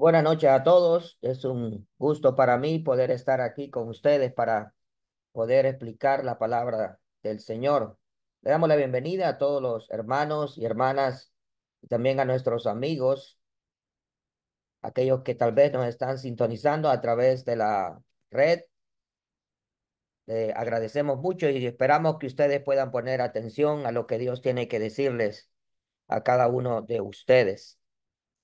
Buenas noches a todos. Es un gusto para mí poder estar aquí con ustedes para poder explicar la palabra del Señor. Le damos la bienvenida a todos los hermanos y hermanas y también a nuestros amigos, aquellos que tal vez nos están sintonizando a través de la red. Le agradecemos mucho y esperamos que ustedes puedan poner atención a lo que Dios tiene que decirles a cada uno de ustedes.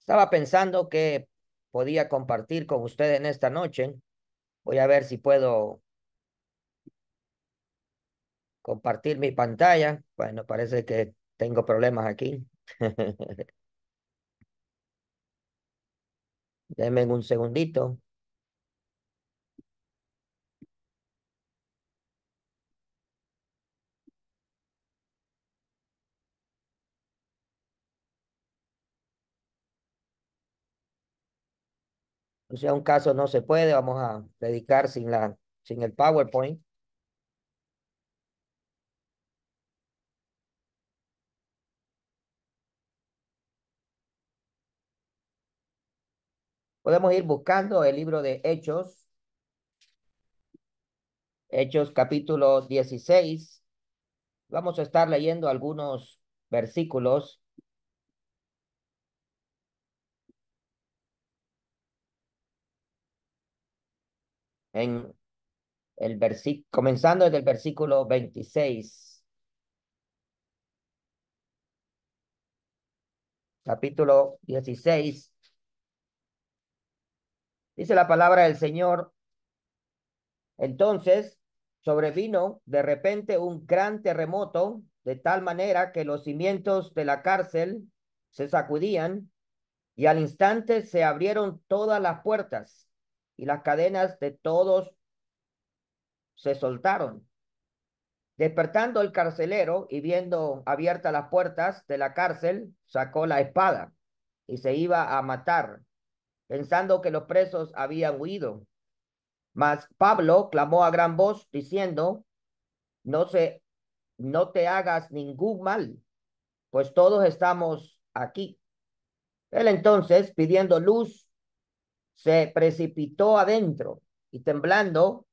Estaba pensando que podía compartir con ustedes en esta noche. Voy a ver si puedo compartir mi pantalla. Bueno, parece que tengo problemas aquí. Denme un segundito. Si sea, un caso no se puede, vamos a dedicar sin, la, sin el PowerPoint. Podemos ir buscando el libro de Hechos. Hechos capítulo 16. Vamos a estar leyendo algunos versículos en el versículo, comenzando desde el versículo 26. Capítulo 16. Dice la palabra del Señor. Entonces sobrevino de repente un gran terremoto, de tal manera que los cimientos de la cárcel se sacudían y al instante se abrieron todas las puertas y las cadenas de todos se soltaron. Despertando el carcelero y viendo abiertas las puertas de la cárcel, sacó la espada y se iba a matar, pensando que los presos habían huido. Mas Pablo clamó a gran voz diciendo, no, se, no te hagas ningún mal, pues todos estamos aquí. Él entonces, pidiendo luz se precipitó adentro y temblando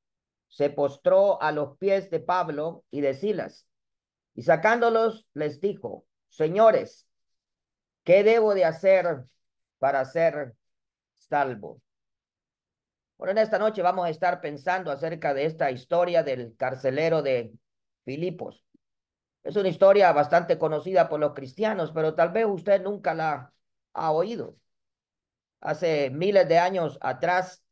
se postró a los pies de Pablo y de Silas. Y sacándolos les dijo, señores, ¿qué debo de hacer para ser salvo? Bueno, en esta noche vamos a estar pensando acerca de esta historia del carcelero de Filipos. Es una historia bastante conocida por los cristianos, pero tal vez usted nunca la ha oído hace miles de años atrás.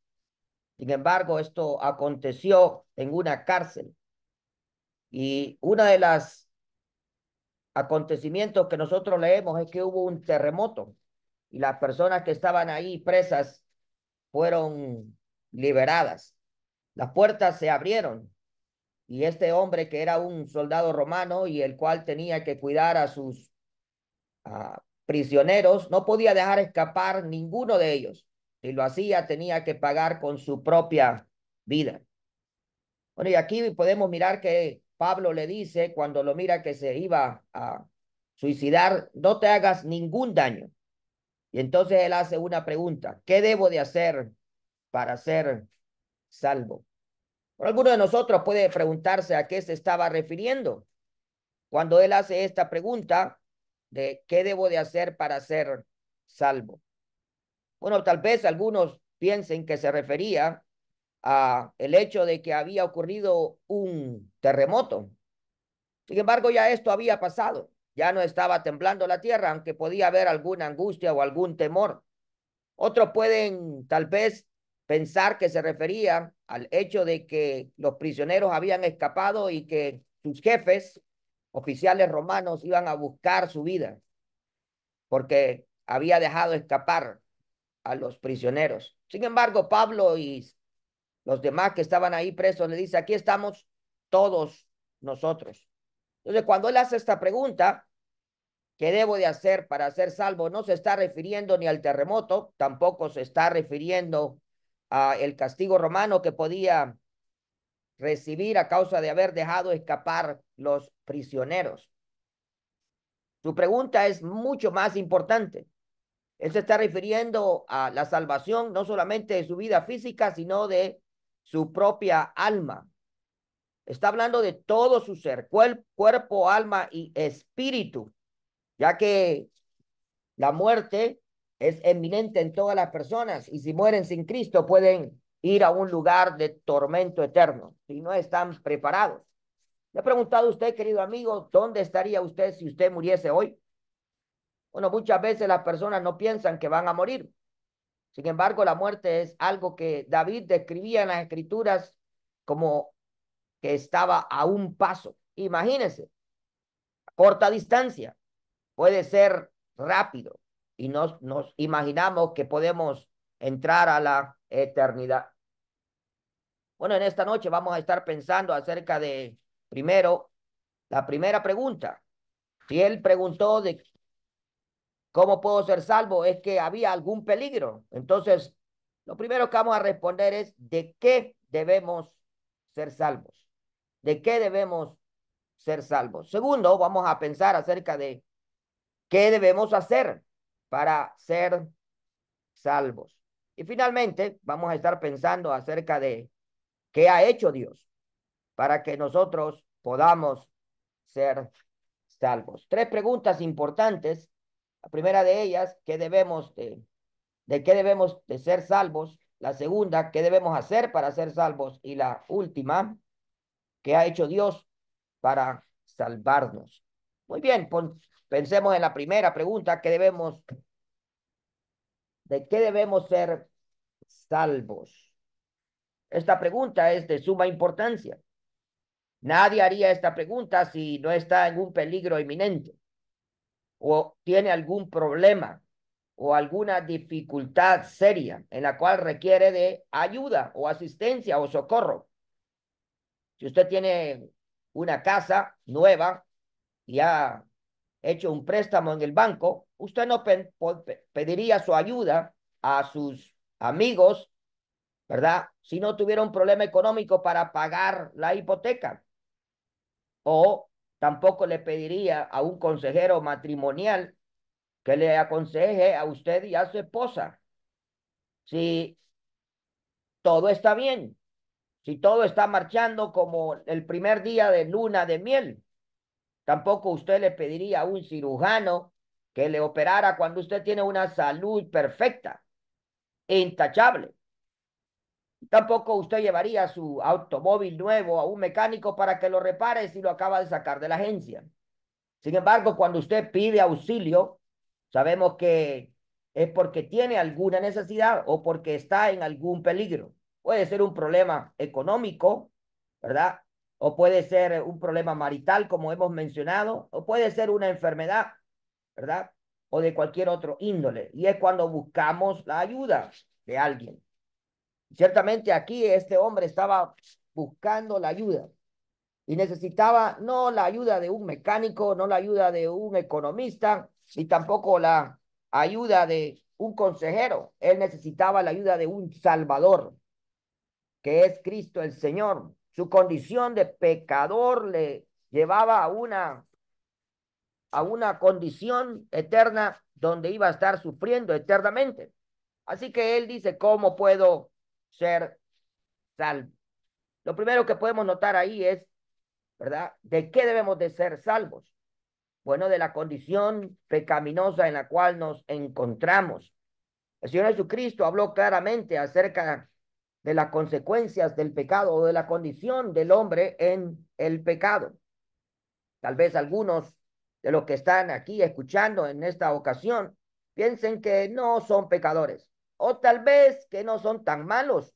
Sin embargo, esto aconteció en una cárcel. Y uno de los acontecimientos que nosotros leemos es que hubo un terremoto y las personas que estaban ahí presas fueron liberadas. Las puertas se abrieron y este hombre que era un soldado romano y el cual tenía que cuidar a sus prisioneros, no podía dejar escapar ninguno de ellos. Si lo hacía, tenía que pagar con su propia vida. Bueno, y aquí podemos mirar que Pablo le dice, cuando lo mira que se iba a suicidar, no te hagas ningún daño. Y entonces él hace una pregunta, ¿qué debo de hacer para ser salvo? Por alguno de nosotros puede preguntarse a qué se estaba refiriendo. Cuando él hace esta pregunta, de qué debo de hacer para ser salvo. Bueno, tal vez algunos piensen que se refería a el hecho de que había ocurrido un terremoto. Sin embargo, ya esto había pasado. Ya no estaba temblando la tierra, aunque podía haber alguna angustia o algún temor. Otros pueden tal vez pensar que se refería al hecho de que los prisioneros habían escapado y que sus jefes oficiales romanos iban a buscar su vida porque había dejado escapar a los prisioneros. Sin embargo, Pablo y los demás que estaban ahí presos le dice, aquí estamos todos nosotros. Entonces, cuando él hace esta pregunta, ¿qué debo de hacer para ser salvo? No se está refiriendo ni al terremoto, tampoco se está refiriendo a el castigo romano que podía recibir a causa de haber dejado escapar los prisioneros. Su pregunta es mucho más importante. Él se está refiriendo a la salvación no solamente de su vida física, sino de su propia alma. Está hablando de todo su ser, cuerpo, alma y espíritu, ya que la muerte es eminente en todas las personas y si mueren sin Cristo pueden ir a un lugar de tormento eterno si no están preparados. ¿Le ha preguntado usted, querido amigo, dónde estaría usted si usted muriese hoy? Bueno, muchas veces las personas no piensan que van a morir. Sin embargo, la muerte es algo que David describía en las escrituras como que estaba a un paso. Imagínense, corta distancia, puede ser rápido y nos, nos imaginamos que podemos entrar a la eternidad. Bueno, en esta noche vamos a estar pensando acerca de Primero, la primera pregunta. Si él preguntó de cómo puedo ser salvo, es que había algún peligro. Entonces, lo primero que vamos a responder es de qué debemos ser salvos. ¿De qué debemos ser salvos? Segundo, vamos a pensar acerca de qué debemos hacer para ser salvos. Y finalmente, vamos a estar pensando acerca de qué ha hecho Dios para que nosotros podamos ser salvos. Tres preguntas importantes. La primera de ellas, ¿qué debemos de, qué debemos de ser salvos? La segunda, ¿qué debemos hacer para ser salvos? Y la última, ¿qué ha hecho Dios para salvarnos? Muy bien, pensemos en la primera pregunta, ¿qué debemos de qué debemos ser salvos? Esta pregunta es de suma importancia. Nadie haría esta pregunta si no está en un peligro inminente o tiene algún problema o alguna dificultad seria en la cual requiere de ayuda o asistencia o socorro. Si usted tiene una casa nueva y ha hecho un préstamo en el banco, usted no pediría su ayuda a sus amigos, ¿verdad? Si no tuviera un problema económico para pagar la hipoteca o tampoco le pediría a un consejero matrimonial que le aconseje a usted y a su esposa si todo está bien, si todo está marchando como el primer día de luna de miel. Tampoco usted le pediría a un cirujano que le operara cuando usted tiene una salud perfecta intachable. Tampoco usted llevaría su automóvil nuevo a un mecánico para que lo repare si lo acaba de sacar de la agencia. Sin embargo, cuando usted pide auxilio, sabemos que es porque tiene alguna necesidad o porque está en algún peligro. Puede ser un problema económico, ¿verdad? O puede ser un problema marital, como hemos mencionado, o puede ser una enfermedad, ¿verdad? O de cualquier otro índole. Y es cuando buscamos la ayuda de alguien. Ciertamente aquí este hombre estaba buscando la ayuda y necesitaba no la ayuda de un mecánico, no la ayuda de un economista, y tampoco la ayuda de un consejero. Él necesitaba la ayuda de un salvador, que es Cristo el Señor. Su condición de pecador le llevaba a una a una condición eterna donde iba a estar sufriendo eternamente. Así que él dice, ¿cómo puedo ser salvo Lo primero que podemos notar ahí es, ¿verdad? ¿De qué debemos de ser salvos? Bueno, de la condición pecaminosa en la cual nos encontramos. El Señor Jesucristo habló claramente acerca de las consecuencias del pecado o de la condición del hombre en el pecado. Tal vez algunos de los que están aquí escuchando en esta ocasión piensen que no son pecadores, o tal vez que no son tan malos.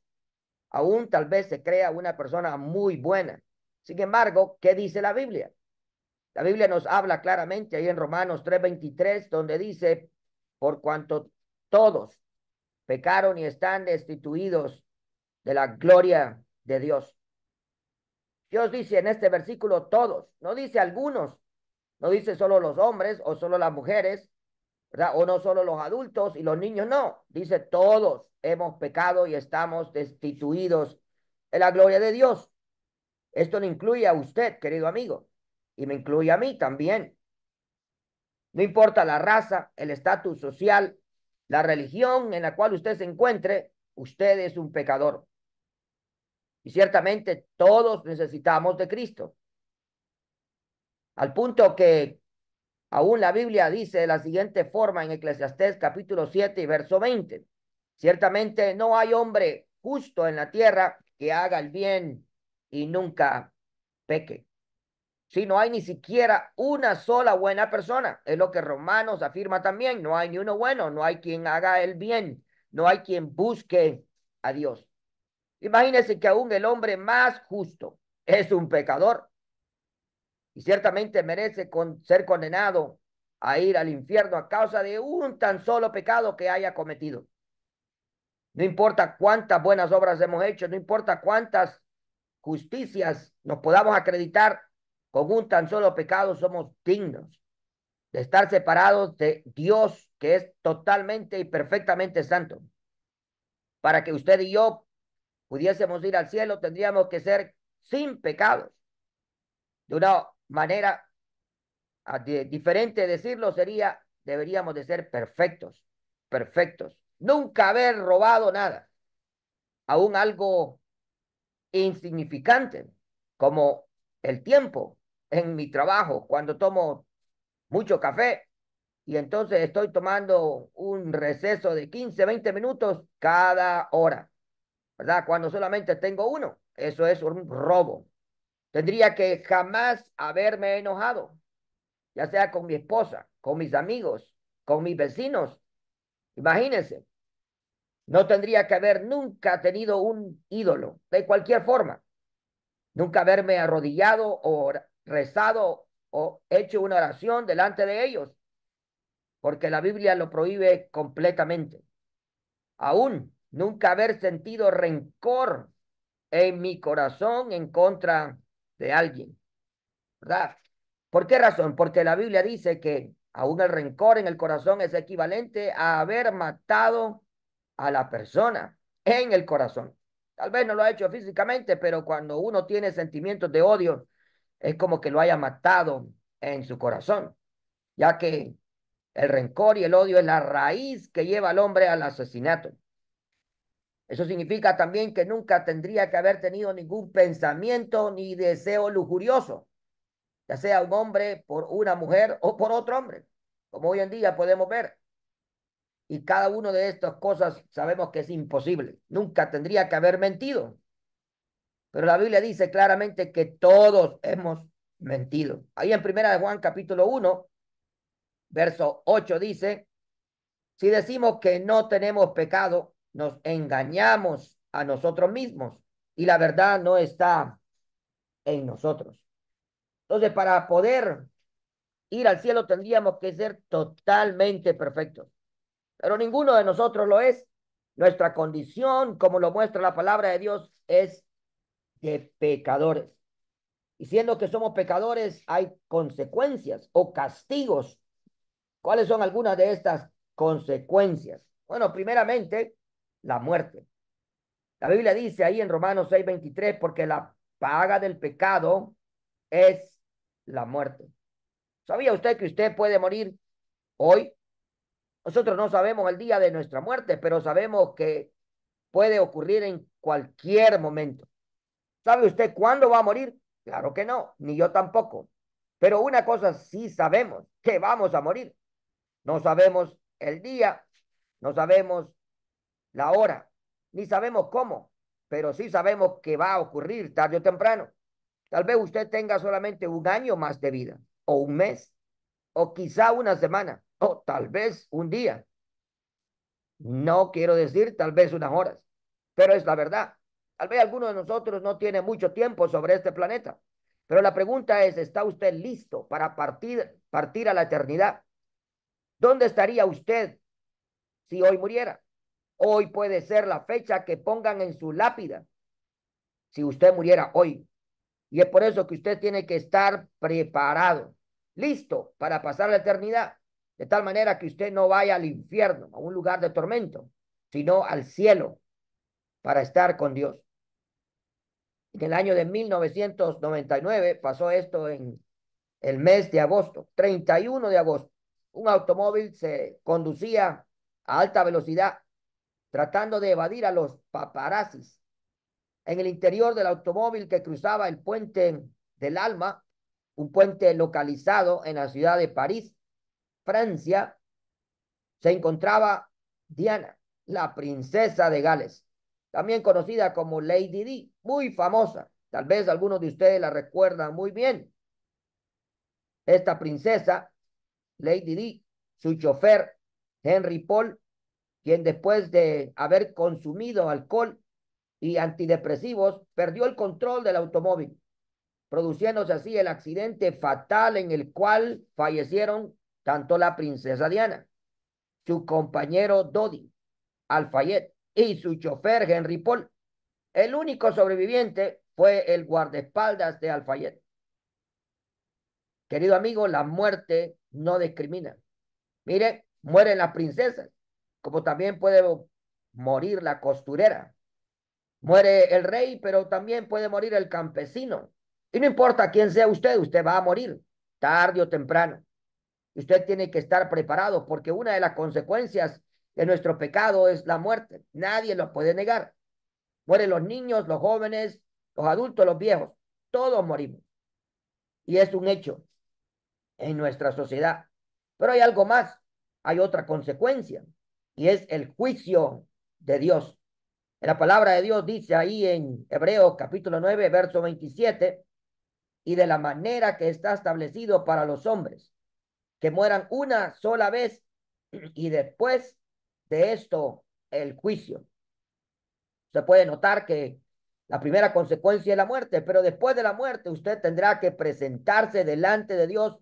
Aún tal vez se crea una persona muy buena. Sin embargo, ¿qué dice la Biblia? La Biblia nos habla claramente ahí en Romanos 3:23, donde dice, por cuanto todos pecaron y están destituidos de la gloria de Dios. Dios dice en este versículo todos, no dice algunos, no dice solo los hombres o solo las mujeres, o no solo los adultos y los niños, no. Dice, todos hemos pecado y estamos destituidos en la gloria de Dios. Esto no incluye a usted, querido amigo, y me incluye a mí también. No importa la raza, el estatus social, la religión en la cual usted se encuentre, usted es un pecador. Y ciertamente todos necesitamos de Cristo. Al punto que Aún la Biblia dice de la siguiente forma en Eclesiastés capítulo 7 y verso 20. Ciertamente no hay hombre justo en la tierra que haga el bien y nunca peque. Si no hay ni siquiera una sola buena persona, es lo que Romanos afirma también, no hay ni uno bueno, no hay quien haga el bien, no hay quien busque a Dios. Imagínense que aún el hombre más justo es un pecador y ciertamente merece ser condenado a ir al infierno a causa de un tan solo pecado que haya cometido. No importa cuántas buenas obras hemos hecho, no importa cuántas justicias nos podamos acreditar, con un tan solo pecado somos dignos de estar separados de Dios, que es totalmente y perfectamente santo. Para que usted y yo pudiésemos ir al cielo, tendríamos que ser sin pecados, de manera de, diferente decirlo sería, deberíamos de ser perfectos, perfectos. Nunca haber robado nada, aún algo insignificante, como el tiempo en mi trabajo, cuando tomo mucho café y entonces estoy tomando un receso de 15, 20 minutos cada hora, ¿verdad? Cuando solamente tengo uno, eso es un robo. Tendría que jamás haberme enojado, ya sea con mi esposa, con mis amigos, con mis vecinos. Imagínense, no tendría que haber nunca tenido un ídolo, de cualquier forma. Nunca haberme arrodillado o rezado o hecho una oración delante de ellos, porque la Biblia lo prohíbe completamente. Aún nunca haber sentido rencor en mi corazón en contra de alguien. ¿Verdad? ¿Por qué razón? Porque la Biblia dice que aún el rencor en el corazón es equivalente a haber matado a la persona en el corazón. Tal vez no lo ha hecho físicamente, pero cuando uno tiene sentimientos de odio, es como que lo haya matado en su corazón, ya que el rencor y el odio es la raíz que lleva al hombre al asesinato. Eso significa también que nunca tendría que haber tenido ningún pensamiento ni deseo lujurioso, ya sea un hombre por una mujer o por otro hombre, como hoy en día podemos ver. Y cada uno de estas cosas sabemos que es imposible. Nunca tendría que haber mentido. Pero la Biblia dice claramente que todos hemos mentido. Ahí en Primera de Juan capítulo 1, verso 8 dice, si decimos que no tenemos pecado, nos engañamos a nosotros mismos y la verdad no está en nosotros. Entonces, para poder ir al cielo tendríamos que ser totalmente perfectos. Pero ninguno de nosotros lo es. Nuestra condición, como lo muestra la palabra de Dios, es de pecadores. Y siendo que somos pecadores, hay consecuencias o castigos. ¿Cuáles son algunas de estas consecuencias? Bueno, primeramente, la muerte. La Biblia dice ahí en Romanos 6:23, porque la paga del pecado es la muerte. ¿Sabía usted que usted puede morir hoy? Nosotros no sabemos el día de nuestra muerte, pero sabemos que puede ocurrir en cualquier momento. ¿Sabe usted cuándo va a morir? Claro que no, ni yo tampoco. Pero una cosa sí sabemos, que vamos a morir. No sabemos el día, no sabemos la hora, ni sabemos cómo, pero sí sabemos que va a ocurrir tarde o temprano. Tal vez usted tenga solamente un año más de vida, o un mes, o quizá una semana, o tal vez un día. No quiero decir tal vez unas horas, pero es la verdad. Tal vez alguno de nosotros no tiene mucho tiempo sobre este planeta, pero la pregunta es, ¿está usted listo para partir, partir a la eternidad? ¿Dónde estaría usted si hoy muriera? Hoy puede ser la fecha que pongan en su lápida. Si usted muriera hoy. Y es por eso que usted tiene que estar preparado, listo para pasar la eternidad. De tal manera que usted no vaya al infierno, a un lugar de tormento, sino al cielo para estar con Dios. En el año de 1999 pasó esto en el mes de agosto, 31 de agosto. Un automóvil se conducía a alta velocidad tratando de evadir a los paparazzis. En el interior del automóvil que cruzaba el puente del Alma, un puente localizado en la ciudad de París, Francia, se encontraba Diana, la princesa de Gales, también conocida como Lady Di, muy famosa. Tal vez algunos de ustedes la recuerdan muy bien. Esta princesa, Lady Di, su chofer, Henry Paul, quien después de haber consumido alcohol y antidepresivos, perdió el control del automóvil, produciéndose así el accidente fatal en el cual fallecieron tanto la princesa Diana, su compañero Dodi Alfayet y su chofer Henry Paul. El único sobreviviente fue el guardaespaldas de Alfayet. Querido amigo, la muerte no discrimina. Mire, mueren las princesas, como también puede morir la costurera. Muere el rey, pero también puede morir el campesino. Y no importa quién sea usted, usted va a morir, tarde o temprano. Usted tiene que estar preparado porque una de las consecuencias de nuestro pecado es la muerte. Nadie lo puede negar. Mueren los niños, los jóvenes, los adultos, los viejos. Todos morimos. Y es un hecho en nuestra sociedad. Pero hay algo más. Hay otra consecuencia y es el juicio de Dios. la palabra de Dios dice ahí en Hebreos capítulo 9, verso 27, y de la manera que está establecido para los hombres, que mueran una sola vez y después de esto el juicio. Se puede notar que la primera consecuencia es la muerte, pero después de la muerte usted tendrá que presentarse delante de Dios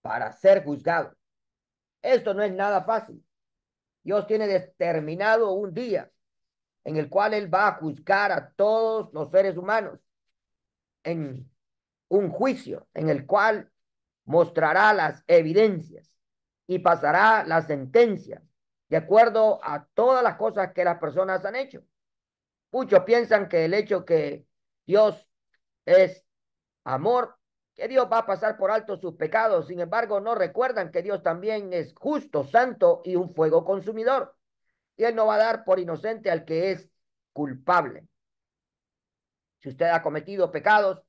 para ser juzgado. Esto no es nada fácil. Dios tiene determinado un día en el cual Él va a juzgar a todos los seres humanos en un juicio en el cual mostrará las evidencias y pasará la sentencia de acuerdo a todas las cosas que las personas han hecho. Muchos piensan que el hecho que Dios es amor que Dios va a pasar por alto sus pecados. Sin embargo, no recuerdan que Dios también es justo, santo y un fuego consumidor. Y Él no va a dar por inocente al que es culpable. Si usted ha cometido pecados,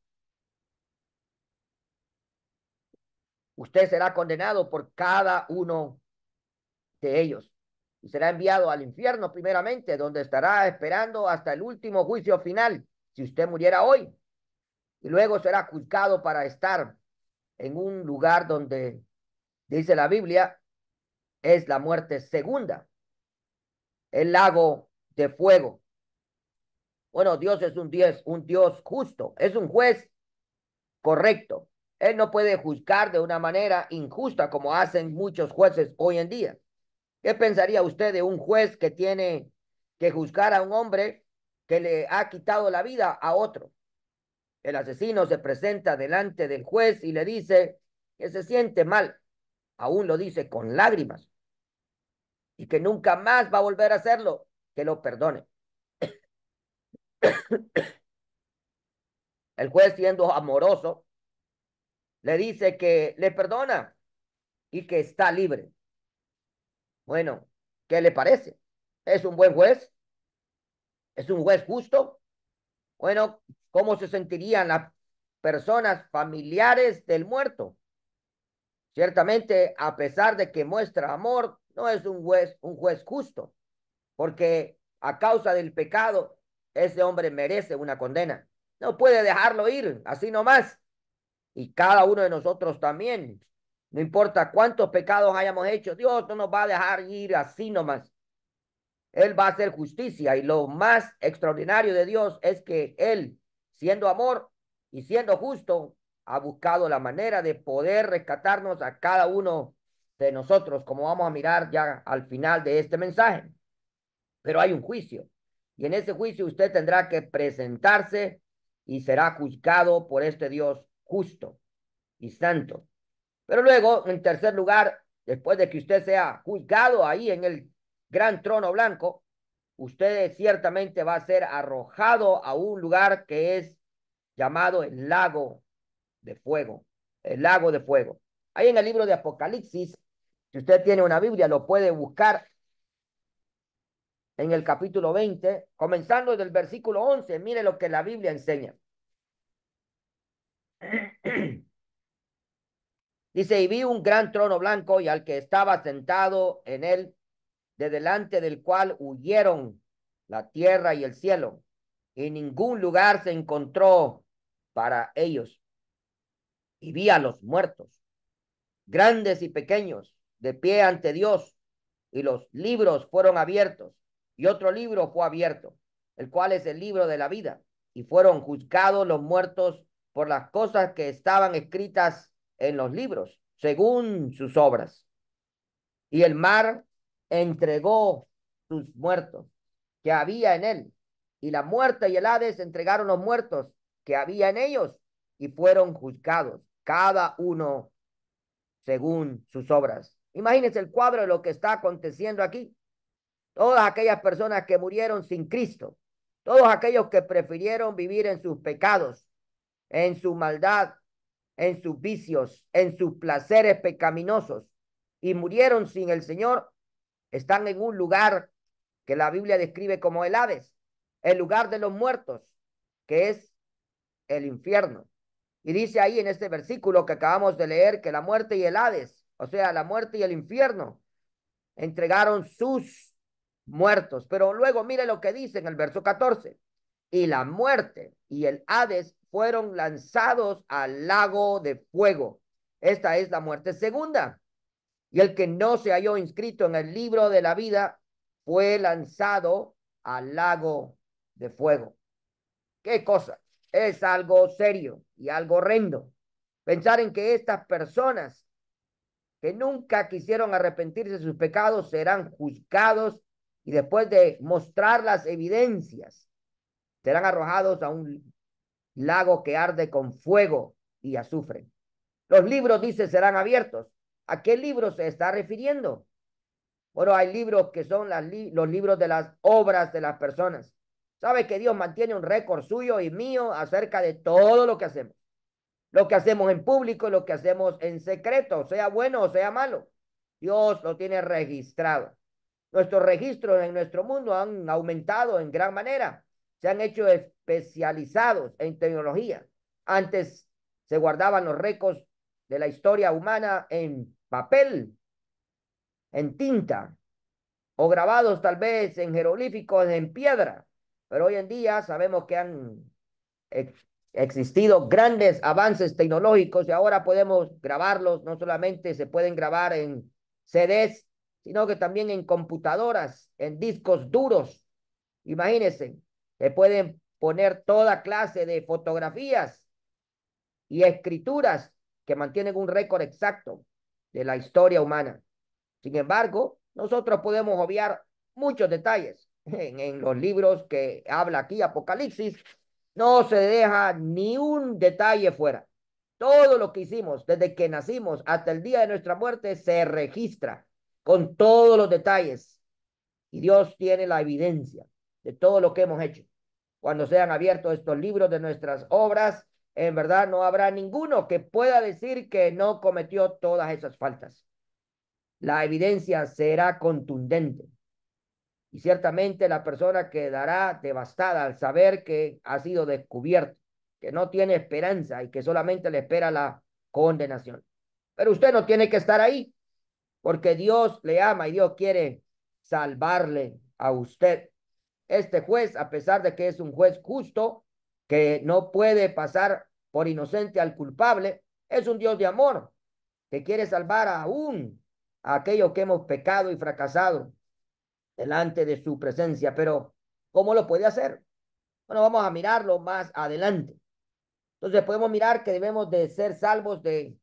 usted será condenado por cada uno de ellos y será enviado al infierno primeramente, donde estará esperando hasta el último juicio final. Si usted muriera hoy, y luego será juzgado para estar en un lugar donde, dice la Biblia, es la muerte segunda, el lago de fuego. Bueno, Dios es un Dios, un Dios justo, es un juez correcto. Él no puede juzgar de una manera injusta como hacen muchos jueces hoy en día. ¿Qué pensaría usted de un juez que tiene que juzgar a un hombre que le ha quitado la vida a otro? El asesino se presenta delante del juez y le dice que se siente mal, aún lo dice con lágrimas, y que nunca más va a volver a hacerlo, que lo perdone. El juez, siendo amoroso, le dice que le perdona y que está libre. Bueno, ¿qué le parece? ¿Es un buen juez? ¿Es un juez justo? Bueno, ¿Cómo se sentirían las personas familiares del muerto? Ciertamente, a pesar de que muestra amor, no es un juez, un juez justo, porque a causa del pecado, ese hombre merece una condena. No puede dejarlo ir así nomás. Y cada uno de nosotros también. No importa cuántos pecados hayamos hecho, Dios no nos va a dejar ir así nomás. Él va a hacer justicia y lo más extraordinario de Dios es que Él siendo amor y siendo justo, ha buscado la manera de poder rescatarnos a cada uno de nosotros, como vamos a mirar ya al final de este mensaje. Pero hay un juicio, y en ese juicio usted tendrá que presentarse y será juzgado por este Dios justo y santo. Pero luego, en tercer lugar, después de que usted sea juzgado ahí en el gran trono blanco, usted ciertamente va a ser arrojado a un lugar que es llamado el lago de fuego, el lago de fuego. Ahí en el libro de Apocalipsis, si usted tiene una Biblia, lo puede buscar en el capítulo 20, comenzando el versículo 11, mire lo que la Biblia enseña. Dice, y vi un gran trono blanco y al que estaba sentado en él de delante del cual huyeron la tierra y el cielo, y ningún lugar se encontró para ellos. Y vi a los muertos, grandes y pequeños, de pie ante Dios, y los libros fueron abiertos, y otro libro fue abierto, el cual es el libro de la vida, y fueron juzgados los muertos por las cosas que estaban escritas en los libros, según sus obras. Y el mar entregó sus muertos que había en él, y la muerte y el Hades entregaron los muertos que había en ellos y fueron juzgados, cada uno según sus obras. Imagínense el cuadro de lo que está aconteciendo aquí. Todas aquellas personas que murieron sin Cristo, todos aquellos que prefirieron vivir en sus pecados, en su maldad, en sus vicios, en sus placeres pecaminosos y murieron sin el Señor, están en un lugar que la Biblia describe como el Hades, el lugar de los muertos, que es el infierno. Y dice ahí en este versículo que acabamos de leer que la muerte y el Hades, o sea, la muerte y el infierno, entregaron sus muertos. Pero luego mire lo que dice en el verso 14. Y la muerte y el Hades fueron lanzados al lago de fuego. Esta es la muerte segunda. Y el que no se halló inscrito en el libro de la vida fue lanzado al lago de fuego. ¿Qué cosa? Es algo serio y algo horrendo. Pensar en que estas personas que nunca quisieron arrepentirse de sus pecados serán juzgados y después de mostrar las evidencias serán arrojados a un lago que arde con fuego y azufre. Los libros, dice, serán abiertos ¿A qué libro se está refiriendo? Bueno, hay libros que son las los libros de las obras de las personas. ¿Sabe que Dios mantiene un récord suyo y mío acerca de todo lo que hacemos. Lo que hacemos en público y lo que hacemos en secreto, sea bueno o sea malo. Dios lo tiene registrado. Nuestros registros en nuestro mundo han aumentado en gran manera. Se han hecho especializados en tecnología. Antes se guardaban los récords de la historia humana en papel, en tinta, o grabados tal vez en jeroglíficos, en piedra. Pero hoy en día sabemos que han existido grandes avances tecnológicos y ahora podemos grabarlos, no solamente se pueden grabar en CDs, sino que también en computadoras, en discos duros. Imagínense, se pueden poner toda clase de fotografías y escrituras que mantienen un récord exacto de la historia humana. Sin embargo, nosotros podemos obviar muchos detalles. En, los libros que habla aquí Apocalipsis, no se deja ni un detalle fuera. Todo lo que hicimos desde que nacimos hasta el día de nuestra muerte se registra con todos los detalles. Y Dios tiene la evidencia de todo lo que hemos hecho. Cuando sean abiertos estos libros de nuestras obras, en verdad no habrá ninguno que pueda decir que no cometió todas esas faltas. La evidencia será contundente. Y ciertamente la persona quedará devastada al saber que ha sido descubierto, que no tiene esperanza y que solamente le espera la condenación. Pero usted no tiene que estar ahí, porque Dios le ama y Dios quiere salvarle a usted. Este juez, a pesar de que es un juez justo, que no puede pasar por inocente al culpable, es un Dios de amor que quiere salvar aún a aquellos que hemos pecado y fracasado delante de su presencia. Pero, ¿cómo lo puede hacer? Bueno, vamos a mirarlo más adelante. Entonces podemos mirar que debemos de ser salvos de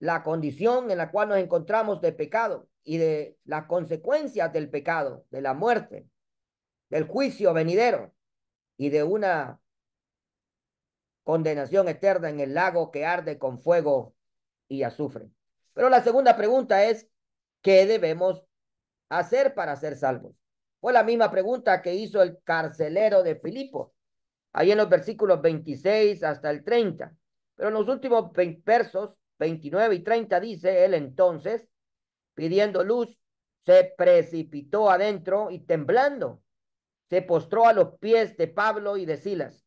la condición en la cual nos encontramos de pecado y de las consecuencias del pecado, de la muerte, del juicio venidero y de una condenación eterna en el lago que arde con fuego y azufre. Pero la segunda pregunta es, ¿qué debemos hacer para ser salvos? Fue la misma pregunta que hizo el carcelero de Filipo, ahí en los versículos 26 hasta el 30. Pero en los últimos versos, 29 y 30, dice él entonces, pidiendo luz, se precipitó adentro y temblando, se postró a los pies de Pablo y de Silas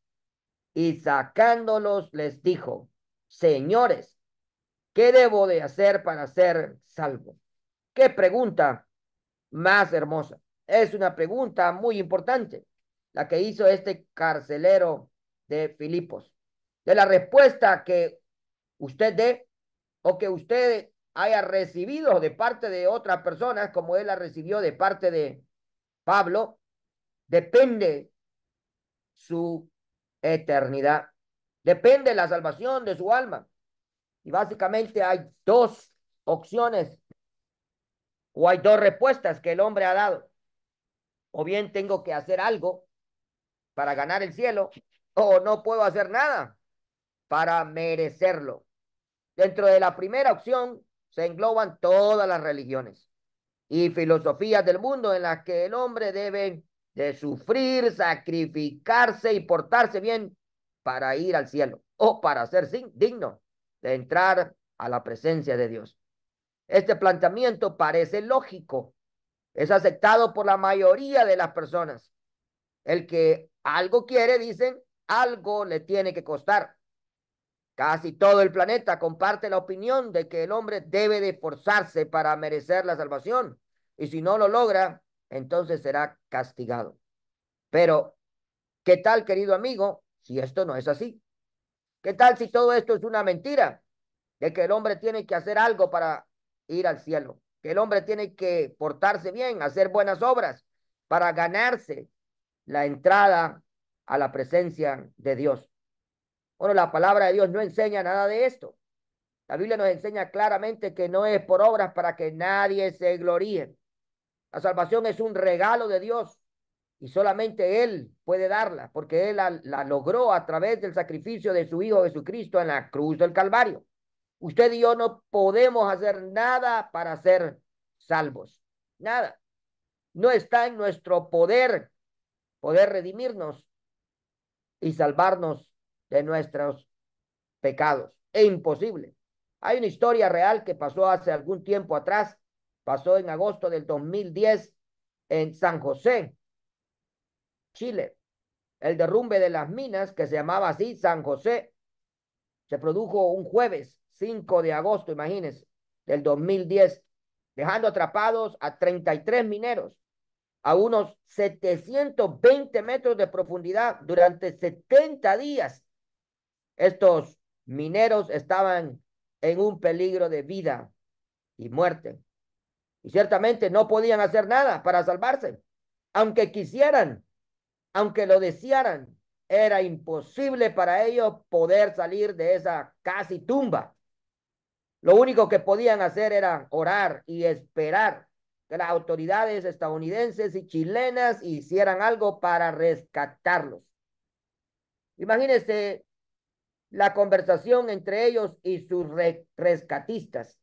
y sacándolos les dijo, señores, ¿qué debo de hacer para ser salvo? Qué pregunta más hermosa. Es una pregunta muy importante, la que hizo este carcelero de Filipos. De la respuesta que usted dé o que usted haya recibido de parte de otras personas, como él la recibió de parte de Pablo, depende su eternidad. Depende la salvación de su alma. Y básicamente hay dos opciones o hay dos respuestas que el hombre ha dado. O bien tengo que hacer algo para ganar el cielo o no puedo hacer nada para merecerlo. Dentro de la primera opción se engloban todas las religiones y filosofías del mundo en las que el hombre debe de sufrir, sacrificarse y portarse bien para ir al cielo o para ser digno de entrar a la presencia de Dios. Este planteamiento parece lógico, es aceptado por la mayoría de las personas. El que algo quiere, dicen, algo le tiene que costar. Casi todo el planeta comparte la opinión de que el hombre debe de esforzarse para merecer la salvación y si no lo logra, entonces será castigado. Pero, ¿qué tal, querido amigo, si esto no es así? ¿Qué tal si todo esto es una mentira? De que el hombre tiene que hacer algo para ir al cielo, que el hombre tiene que portarse bien, hacer buenas obras para ganarse la entrada a la presencia de Dios. Bueno, la palabra de Dios no enseña nada de esto. La Biblia nos enseña claramente que no es por obras para que nadie se gloríe. La salvación es un regalo de Dios y solamente Él puede darla, porque Él la, logró a través del sacrificio de su Hijo Jesucristo en la cruz del Calvario. Usted y yo no podemos hacer nada para ser salvos, nada. No está en nuestro poder poder redimirnos y salvarnos de nuestros pecados. Es imposible. Hay una historia real que pasó hace algún tiempo atrás Pasó en agosto del 2010 en San José, Chile. El derrumbe de las minas, que se llamaba así San José, se produjo un jueves 5 de agosto, imagínense, del 2010, dejando atrapados a 33 mineros a unos 720 metros de profundidad durante 70 días. Estos mineros estaban en un peligro de vida y muerte. Y ciertamente no podían hacer nada para salvarse. Aunque quisieran, aunque lo desearan, era imposible para ellos poder salir de esa casi tumba. Lo único que podían hacer era orar y esperar que las autoridades estadounidenses y chilenas hicieran algo para rescatarlos. Imagínense la conversación entre ellos y sus rescatistas.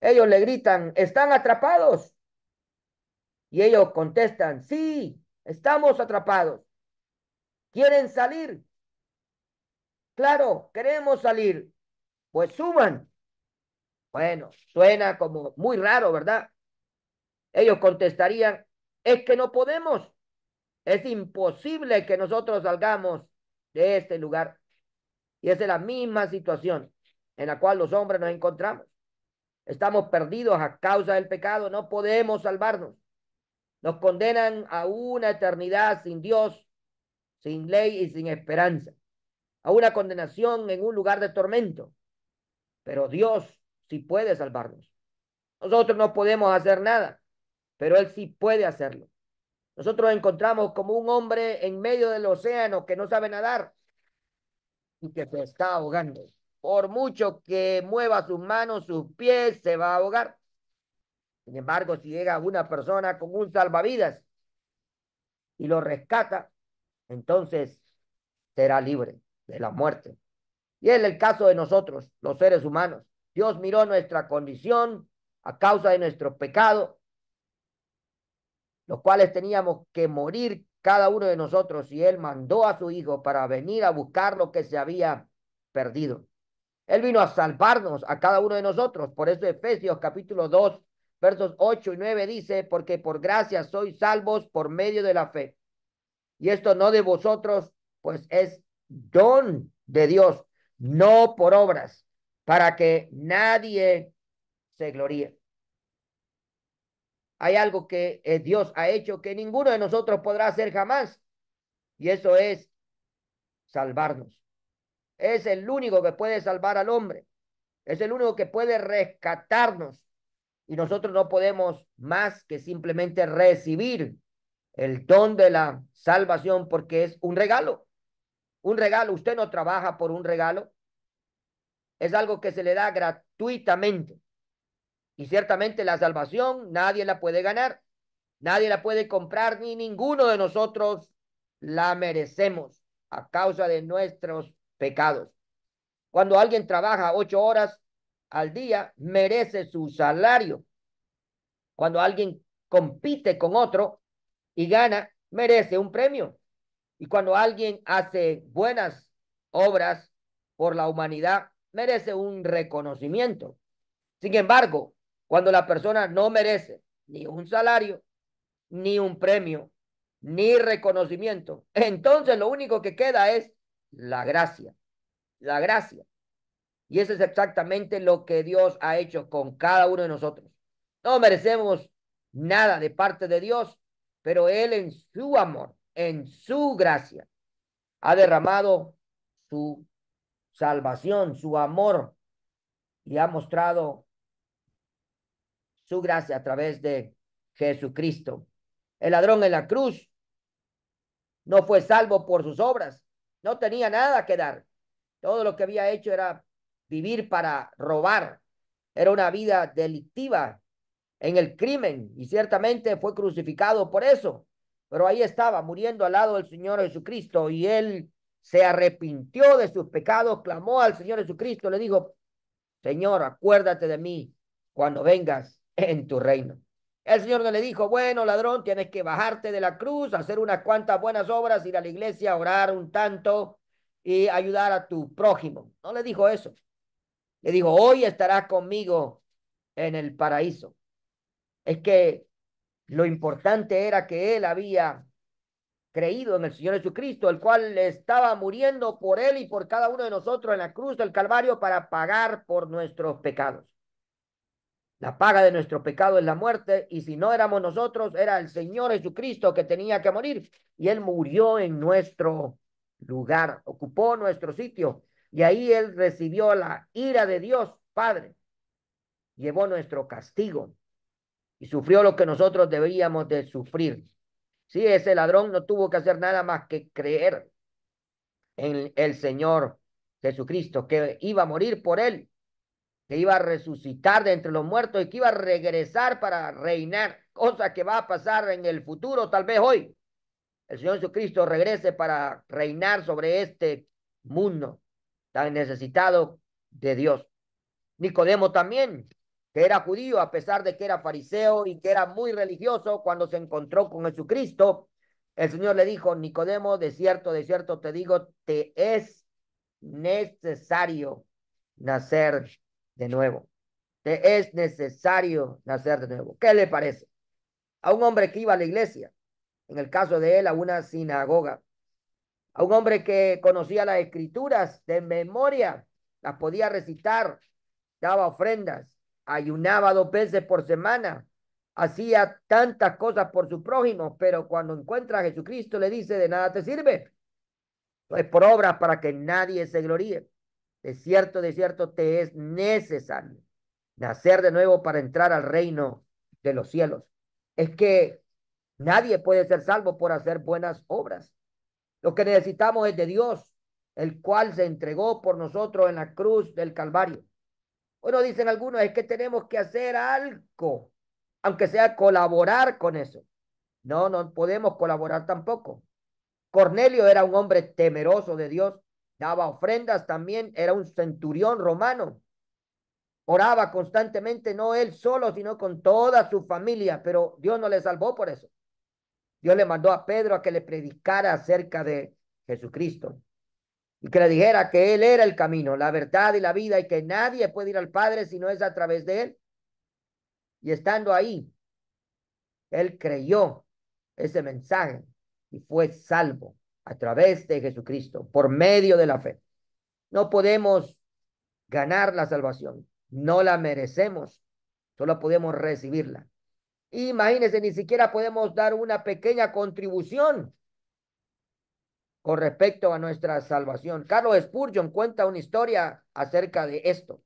Ellos le gritan, ¿están atrapados? Y ellos contestan, sí, estamos atrapados. ¿Quieren salir? Claro, queremos salir. Pues suban. Bueno, suena como muy raro, ¿verdad? Ellos contestarían, es que no podemos. Es imposible que nosotros salgamos de este lugar. Y es la misma situación en la cual los hombres nos encontramos. Estamos perdidos a causa del pecado, no podemos salvarnos. Nos condenan a una eternidad sin Dios, sin ley y sin esperanza, a una condenación en un lugar de tormento. Pero Dios sí puede salvarnos. Nosotros no podemos hacer nada, pero Él sí puede hacerlo. Nosotros encontramos como un hombre en medio del océano que no sabe nadar y que se está ahogando por mucho que mueva sus manos, sus pies, se va a ahogar. Sin embargo, si llega una persona con un salvavidas y lo rescata, entonces será libre de la muerte. Y es el caso de nosotros, los seres humanos. Dios miró nuestra condición a causa de nuestro pecado, los cuales teníamos que morir cada uno de nosotros, y Él mandó a su Hijo para venir a buscar lo que se había perdido. Él vino a salvarnos a cada uno de nosotros. Por eso Efesios capítulo 2, versos 8 y 9 dice, porque por gracia sois salvos por medio de la fe. Y esto no de vosotros, pues es don de Dios, no por obras, para que nadie se gloríe. Hay algo que eh, Dios ha hecho que ninguno de nosotros podrá hacer jamás, y eso es salvarnos. Es el único que puede salvar al hombre. Es el único que puede rescatarnos. Y nosotros no podemos más que simplemente recibir el don de la salvación porque es un regalo. Un regalo. Usted no trabaja por un regalo. Es algo que se le da gratuitamente. Y ciertamente la salvación nadie la puede ganar. Nadie la puede comprar ni ninguno de nosotros la merecemos a causa de nuestros pecados. Cuando alguien trabaja ocho horas al día, merece su salario. Cuando alguien compite con otro y gana, merece un premio. Y cuando alguien hace buenas obras por la humanidad, merece un reconocimiento. Sin embargo, cuando la persona no merece ni un salario, ni un premio, ni reconocimiento, entonces lo único que queda es la gracia, la gracia. Y eso es exactamente lo que Dios ha hecho con cada uno de nosotros. No merecemos nada de parte de Dios, pero Él en su amor, en su gracia, ha derramado su salvación, su amor, y ha mostrado su gracia a través de Jesucristo. El ladrón en la cruz no fue salvo por sus obras, no tenía nada que dar. Todo lo que había hecho era vivir para robar. Era una vida delictiva en el crimen y ciertamente fue crucificado por eso. Pero ahí estaba, muriendo al lado del Señor Jesucristo y él se arrepintió de sus pecados, clamó al Señor Jesucristo, le dijo, Señor, acuérdate de mí cuando vengas en tu reino. El Señor no le dijo, bueno, ladrón, tienes que bajarte de la cruz, hacer unas cuantas buenas obras, ir a la iglesia, orar un tanto y ayudar a tu prójimo. No le dijo eso. Le dijo, hoy estarás conmigo en el paraíso. Es que lo importante era que él había creído en el Señor Jesucristo, el cual estaba muriendo por él y por cada uno de nosotros en la cruz del Calvario para pagar por nuestros pecados. La paga de nuestro pecado es la muerte, y si no éramos nosotros, era el Señor Jesucristo que tenía que morir, y Él murió en nuestro lugar, ocupó nuestro sitio, y ahí Él recibió la ira de Dios Padre, llevó nuestro castigo, y sufrió lo que nosotros deberíamos de sufrir. Si ese ladrón no tuvo que hacer nada más que creer en el Señor Jesucristo, que iba a morir por Él que iba a resucitar de entre los muertos y que iba a regresar para reinar, cosa que va a pasar en el futuro, tal vez hoy. El Señor Jesucristo regrese para reinar sobre este mundo tan necesitado de Dios. Nicodemo también, que era judío a pesar de que era fariseo y que era muy religioso, cuando se encontró con Jesucristo, el Señor le dijo, Nicodemo, de cierto, de cierto te digo, te es necesario nacer de nuevo. es necesario nacer de nuevo. ¿Qué le parece? A un hombre que iba a la iglesia, en el caso de él, a una sinagoga, a un hombre que conocía las escrituras de memoria, las podía recitar, daba ofrendas, ayunaba dos veces por semana, hacía tantas cosas por su prójimo, pero cuando encuentra a Jesucristo le dice, de nada te sirve. es por obras para que nadie se gloríe. De cierto, de cierto, te es necesario nacer de nuevo para entrar al reino de los cielos. Es que nadie puede ser salvo por hacer buenas obras. Lo que necesitamos es de Dios, el cual se entregó por nosotros en la cruz del Calvario. Bueno, dicen algunos, es que tenemos que hacer algo, aunque sea colaborar con eso. No, no podemos colaborar tampoco. Cornelio era un hombre temeroso de Dios daba ofrendas también, era un centurión romano. Oraba constantemente, no él solo, sino con toda su familia, pero Dios no le salvó por eso. Dios le mandó a Pedro a que le predicara acerca de Jesucristo y que le dijera que Él era el camino, la verdad y la vida y que nadie puede ir al Padre si no es a través de Él. Y estando ahí, Él creyó ese mensaje y fue salvo a través de Jesucristo, por medio de la fe. No podemos ganar la salvación, no la merecemos, solo podemos recibirla. Imagínense, ni siquiera podemos dar una pequeña contribución con respecto a nuestra salvación. Carlos Spurgeon cuenta una historia acerca de esto.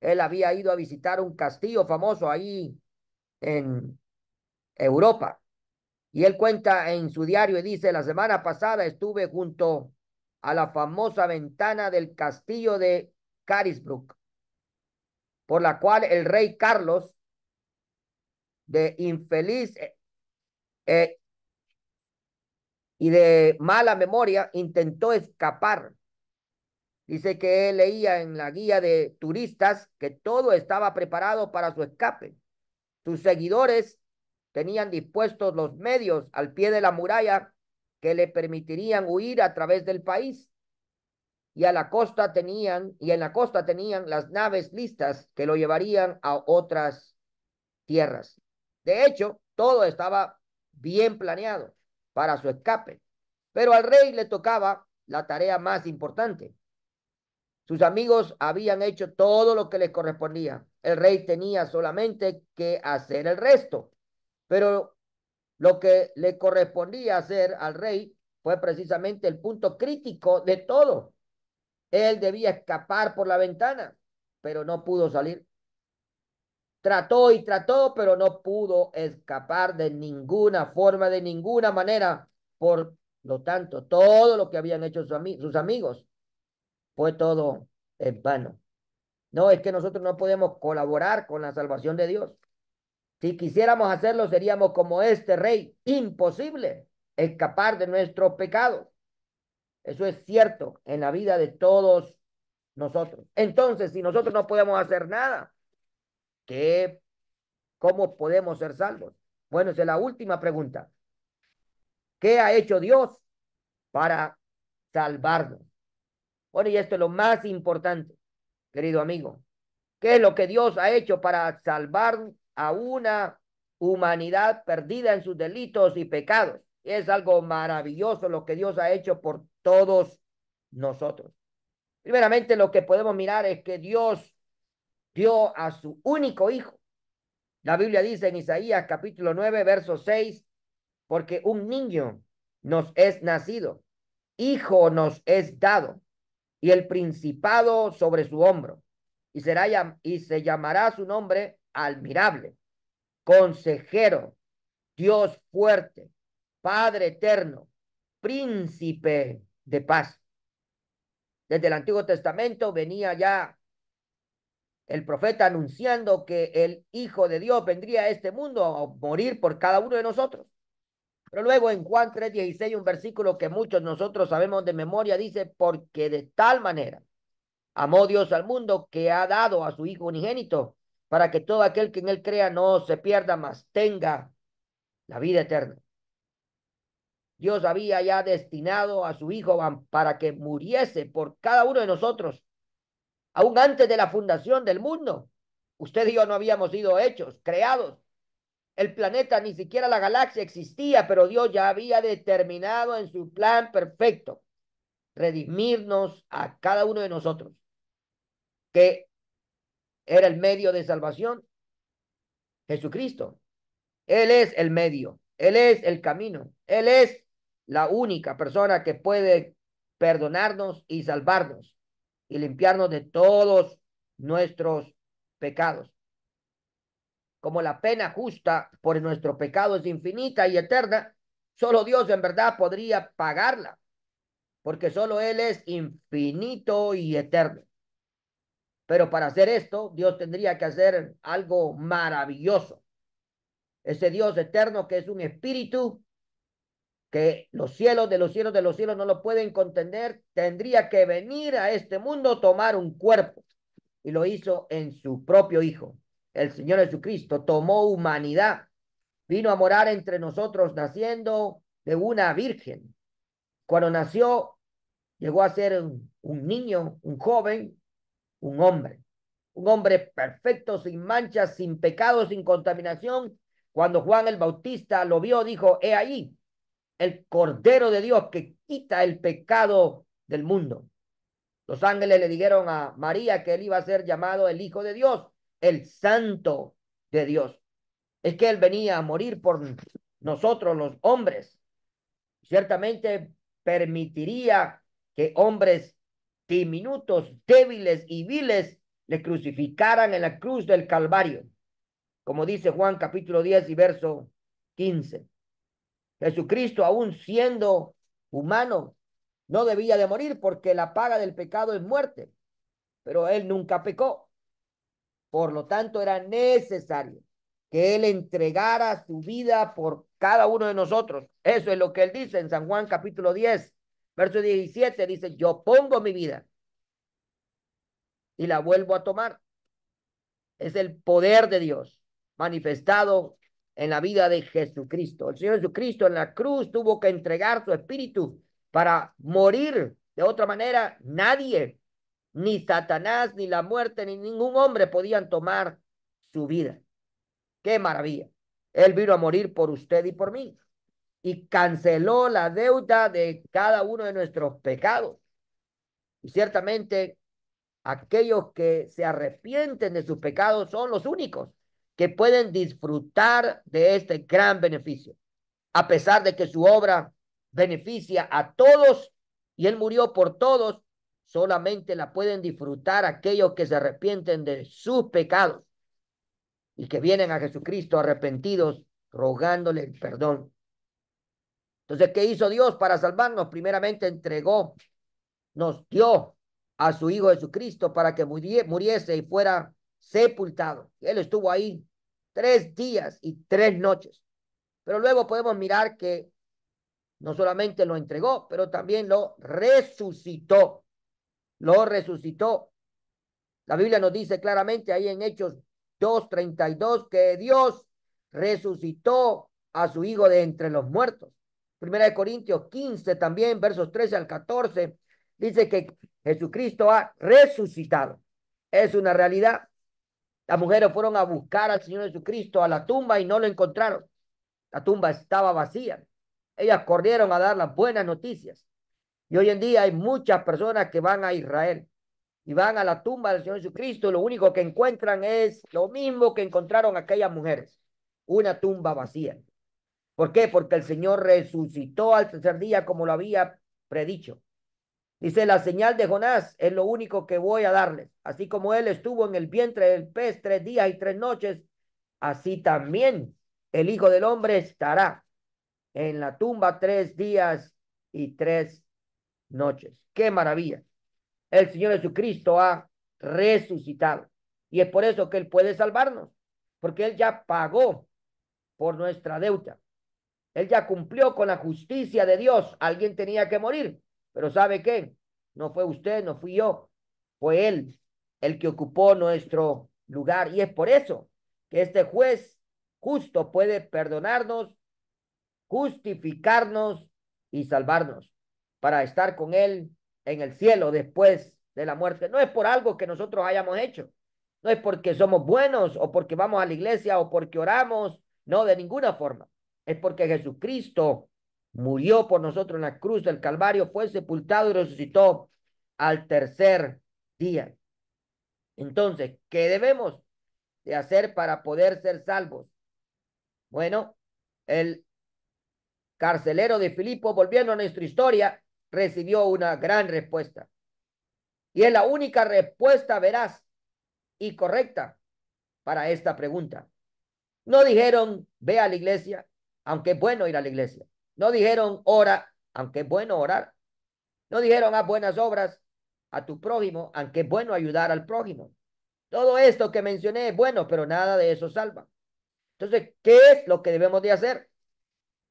Él había ido a visitar un castillo famoso ahí en Europa y él cuenta en su diario y dice, la semana pasada estuve junto a la famosa ventana del castillo de Carisbrook, por la cual el rey Carlos de infeliz eh, eh, y de mala memoria intentó escapar. Dice que él leía en la guía de turistas que todo estaba preparado para su escape. Sus seguidores tenían dispuestos los medios al pie de la muralla que le permitirían huir a través del país. Y a la costa tenían, y en la costa tenían las naves listas que lo llevarían a otras tierras. De hecho, todo estaba bien planeado para su escape, pero al rey le tocaba la tarea más importante. Sus amigos habían hecho todo lo que les correspondía. El rey tenía solamente que hacer el resto. Pero lo que le correspondía hacer al rey fue precisamente el punto crítico de todo. Él debía escapar por la ventana, pero no pudo salir. Trató y trató, pero no pudo escapar de ninguna forma, de ninguna manera. Por lo tanto, todo lo que habían hecho sus amigos fue todo en vano. No, es que nosotros no podemos colaborar con la salvación de Dios. Si quisiéramos hacerlo, seríamos como este rey, imposible escapar de nuestro pecado. Eso es cierto en la vida de todos nosotros. Entonces, si nosotros no podemos hacer nada, ¿qué, ¿cómo podemos ser salvos? Bueno, es la última pregunta. ¿Qué ha hecho Dios para salvarnos? Bueno, y esto es lo más importante, querido amigo. ¿Qué es lo que Dios ha hecho para salvarnos? a una humanidad perdida en sus delitos y pecados. Es algo maravilloso lo que Dios ha hecho por todos nosotros. Primeramente, lo que podemos mirar es que Dios dio a su único hijo. La Biblia dice en Isaías capítulo 9, verso 6, porque un niño nos es nacido, hijo nos es dado, y el principado sobre su hombro, y, será, y se llamará su nombre admirable, consejero, Dios fuerte, Padre eterno, príncipe de paz. Desde el Antiguo Testamento venía ya el profeta anunciando que el Hijo de Dios vendría a este mundo a morir por cada uno de nosotros. Pero luego en Juan 3:16, un versículo que muchos nosotros sabemos de memoria, dice, porque de tal manera amó Dios al mundo que ha dado a su Hijo unigénito para que todo aquel que en él crea no se pierda, más. tenga la vida eterna. Dios había ya destinado a su Hijo para que muriese por cada uno de nosotros, aún antes de la fundación del mundo. Usted y yo no habíamos sido hechos, creados. El planeta, ni siquiera la galaxia existía, pero Dios ya había determinado en su plan perfecto redimirnos a cada uno de nosotros. Que era el medio de salvación. Jesucristo. Él es el medio, Él es el camino, Él es la única persona que puede perdonarnos y salvarnos y limpiarnos de todos nuestros pecados. Como la pena justa por nuestro pecado es infinita y eterna, solo Dios en verdad podría pagarla, porque solo Él es infinito y eterno. Pero para hacer esto, Dios tendría que hacer algo maravilloso. Ese Dios eterno que es un espíritu, que los cielos de los cielos de los cielos no lo pueden contender, tendría que venir a este mundo tomar un cuerpo. Y lo hizo en su propio Hijo. El Señor Jesucristo tomó humanidad, vino a morar entre nosotros naciendo de una virgen. Cuando nació, llegó a ser un, un niño, un joven, un hombre. Un hombre perfecto, sin manchas, sin pecado, sin contaminación. Cuando Juan el Bautista lo vio, dijo, he ahí el Cordero de Dios que quita el pecado del mundo. Los ángeles le dijeron a María que él iba a ser llamado el Hijo de Dios, el Santo de Dios. Es que él venía a morir por nosotros los hombres. Ciertamente permitiría que hombres diminutos, débiles y viles, le crucificaran en la cruz del Calvario, como dice Juan capítulo 10 y verso 15. Jesucristo, aún siendo humano, no debía de morir porque la paga del pecado es muerte, pero él nunca pecó. Por lo tanto, era necesario que él entregara su vida por cada uno de nosotros. Eso es lo que él dice en San Juan capítulo 10, Verso 17 dice, yo pongo mi vida y la vuelvo a tomar. Es el poder de Dios manifestado en la vida de Jesucristo. El Señor Jesucristo en la cruz tuvo que entregar su espíritu para morir. De otra manera, nadie, ni Satanás, ni la muerte, ni ningún hombre podían tomar su vida. Qué maravilla. Él vino a morir por usted y por mí y canceló la deuda de cada uno de nuestros pecados. Y ciertamente aquellos que se arrepienten de sus pecados son los únicos que pueden disfrutar de este gran beneficio. A pesar de que su obra beneficia a todos y él murió por todos, solamente la pueden disfrutar aquellos que se arrepienten de sus pecados y que vienen a Jesucristo arrepentidos rogándole el perdón entonces, ¿qué hizo Dios para salvarnos? Primeramente entregó, nos dio a su Hijo Jesucristo para que muriese y fuera sepultado. Él estuvo ahí tres días y tres noches. Pero luego podemos mirar que no solamente lo entregó, pero también lo resucitó. Lo resucitó. La Biblia nos dice claramente ahí en Hechos 2.32 que Dios resucitó a su Hijo de entre los muertos Primera de Corintios 15 también, versos 13 al 14, dice que Jesucristo ha resucitado. Es una realidad. Las mujeres fueron a buscar al Señor Jesucristo a la tumba y no lo encontraron. La tumba estaba vacía. Ellas corrieron a dar las buenas noticias. Y hoy en día hay muchas personas que van a Israel y van a la tumba del Señor Jesucristo, lo único que encuentran es lo mismo que encontraron aquellas mujeres, una tumba vacía. ¿Por qué? Porque el Señor resucitó al tercer día como lo había predicho. Dice, la señal de Jonás es lo único que voy a darles. Así como él estuvo en el vientre del pez tres días y tres noches, así también el Hijo del Hombre estará en la tumba tres días y tres noches. ¡Qué maravilla! El Señor Jesucristo ha resucitado. Y es por eso que Él puede salvarnos, porque Él ya pagó por nuestra deuda. Él ya cumplió con la justicia de Dios. Alguien tenía que morir. Pero ¿sabe qué? No fue usted, no fui yo. Fue Él el que ocupó nuestro lugar. Y es por eso que este juez justo puede perdonarnos, justificarnos y salvarnos para estar con Él en el cielo después de la muerte. No es por algo que nosotros hayamos hecho. No es porque somos buenos o porque vamos a la iglesia o porque oramos. No, de ninguna forma es porque Jesucristo murió por nosotros en la cruz del Calvario, fue sepultado y resucitó al tercer día. Entonces, ¿qué debemos de hacer para poder ser salvos? Bueno, el carcelero de Filipo, volviendo a nuestra historia, recibió una gran respuesta. Y es la única respuesta veraz y correcta para esta pregunta. No dijeron, ve a la iglesia, aunque es bueno ir a la iglesia. No dijeron ora, aunque es bueno orar. No dijeron haz buenas obras a tu prójimo, aunque es bueno ayudar al prójimo. Todo esto que mencioné es bueno, pero nada de eso salva. Entonces, ¿qué es lo que debemos de hacer?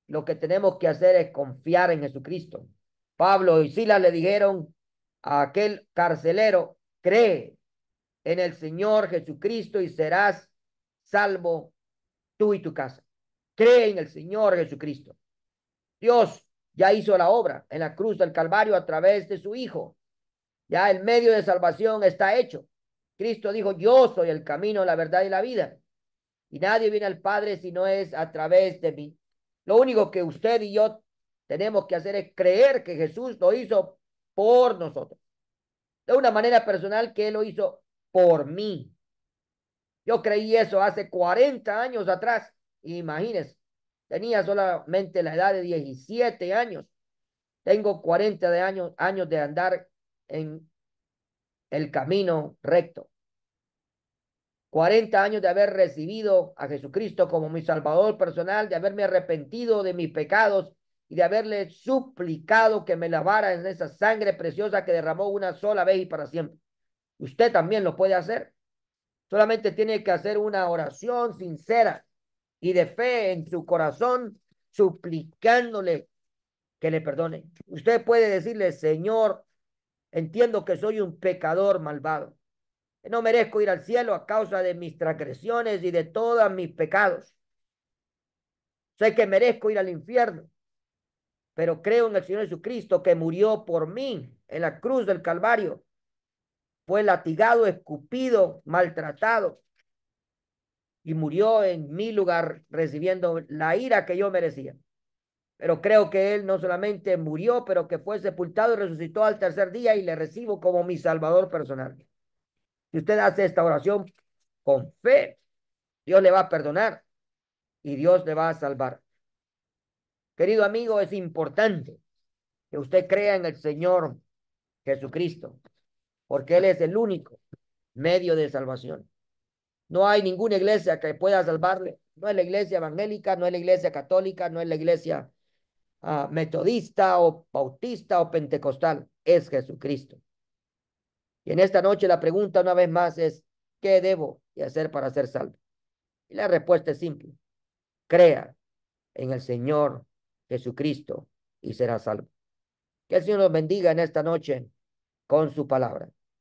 Lo que tenemos que hacer es confiar en Jesucristo. Pablo y Silas le dijeron a aquel carcelero, cree en el Señor Jesucristo y serás salvo tú y tu casa. Cree en el Señor Jesucristo. Dios ya hizo la obra en la cruz del Calvario a través de su Hijo. Ya el medio de salvación está hecho. Cristo dijo, yo soy el camino, la verdad y la vida. Y nadie viene al Padre si no es a través de mí. Lo único que usted y yo tenemos que hacer es creer que Jesús lo hizo por nosotros. De una manera personal que Él lo hizo por mí. Yo creí eso hace 40 años atrás Imagínense, tenía solamente la edad de 17 años. Tengo 40 de años, años de andar en el camino recto. 40 años de haber recibido a Jesucristo como mi Salvador personal, de haberme arrepentido de mis pecados y de haberle suplicado que me lavara en esa sangre preciosa que derramó una sola vez y para siempre. Usted también lo puede hacer. Solamente tiene que hacer una oración sincera y de fe en su corazón, suplicándole que le perdone. Usted puede decirle, Señor, entiendo que soy un pecador malvado. no merezco ir al cielo a causa de mis transgresiones y de todos mis pecados. Sé que merezco ir al infierno, pero creo en el Señor Jesucristo que murió por mí en la cruz del Calvario. Fue latigado, escupido, maltratado, y murió en mi lugar recibiendo la ira que yo merecía. Pero creo que Él no solamente murió, pero que fue sepultado y resucitó al tercer día y le recibo como mi Salvador personal. Si usted hace esta oración con fe, Dios le va a perdonar y Dios le va a salvar. Querido amigo, es importante que usted crea en el Señor Jesucristo, porque Él es el único medio de salvación. No hay ninguna iglesia que pueda salvarle. No es la iglesia evangélica, no es la iglesia católica, no es la iglesia ah, metodista o bautista o pentecostal. Es Jesucristo. Y en esta noche la pregunta una vez más es, ¿qué debo hacer para ser salvo? Y la respuesta es simple. Crea en el Señor Jesucristo y será salvo. Que el Señor nos bendiga en esta noche con su palabra.